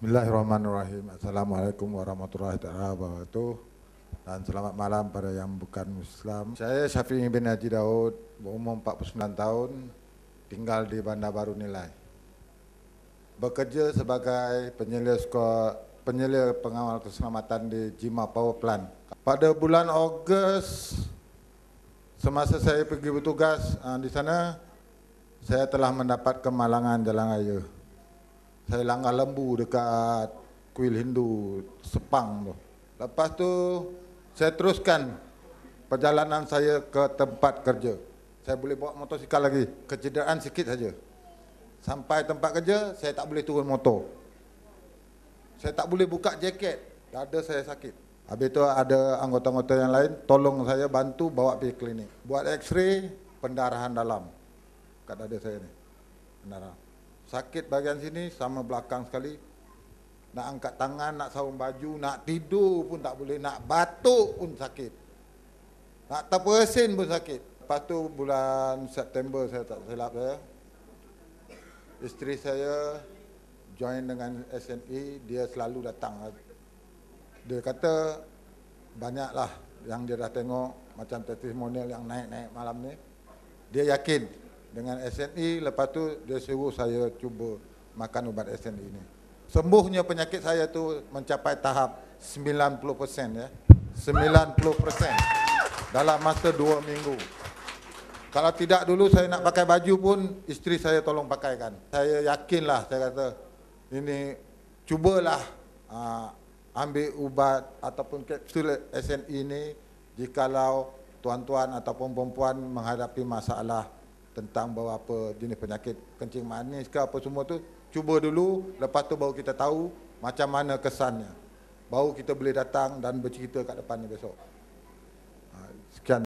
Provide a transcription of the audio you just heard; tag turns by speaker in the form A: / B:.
A: Bismillahirrahmanirrahim. Assalamualaikum warahmatullahi wabarakatuh. Dan selamat malam pada yang bukan Muslim. Saya Syafiq bin Haji Daud, umur 49 tahun, tinggal di Bandar Baru Nilai. Bekerja sebagai penyelia skor, penyelia pengawal keselamatan di Jima Power Plant. Pada bulan Ogos, semasa saya pergi bertugas ah, di sana, saya telah mendapat kemalangan jalan raya saya langgar lembu dekat kuil Hindu Sepang tu. Lepas tu saya teruskan perjalanan saya ke tempat kerja. Saya boleh bawa motosikal lagi, kecederaan sikit saja. Sampai tempat kerja, saya tak boleh turun motor. Saya tak boleh buka jaket, dada saya sakit. Habis tu ada anggota-anggota yang lain tolong saya bantu bawa pergi klinik. Buat x-ray pendarahan dalam kat dada saya ni. Pendarahan sakit bahagian sini sama belakang sekali nak angkat tangan, nak sarung baju, nak tidur pun tak boleh, nak batuk pun sakit. Nak terpersin pun sakit. Lepas tu bulan September saya tak silap saya. Isteri saya join dengan SNE, dia selalu datang. Dia kata banyaklah yang dia dah tengok macam testimonial yang naik-naik malam ni. Dia yakin dengan SNI e, lepas tu dia suruh saya cuba makan ubat SNI e ni. Sembuhnya penyakit saya tu mencapai tahap 90% ya. 90% dalam masa 2 minggu. Kalau tidak dulu saya nak pakai baju pun isteri saya tolong pakaikan. Saya yakinlah saya kata ini cubalah aa, ah, ambil ubat ataupun kapsul SNI e ini jikalau tuan-tuan ataupun perempuan menghadapi masalah tentang bawa apa jenis penyakit kencing manis ke apa semua tu cuba dulu lepas tu baru kita tahu macam mana kesannya baru kita boleh datang dan bercerita kat depan ni besok ha, sekian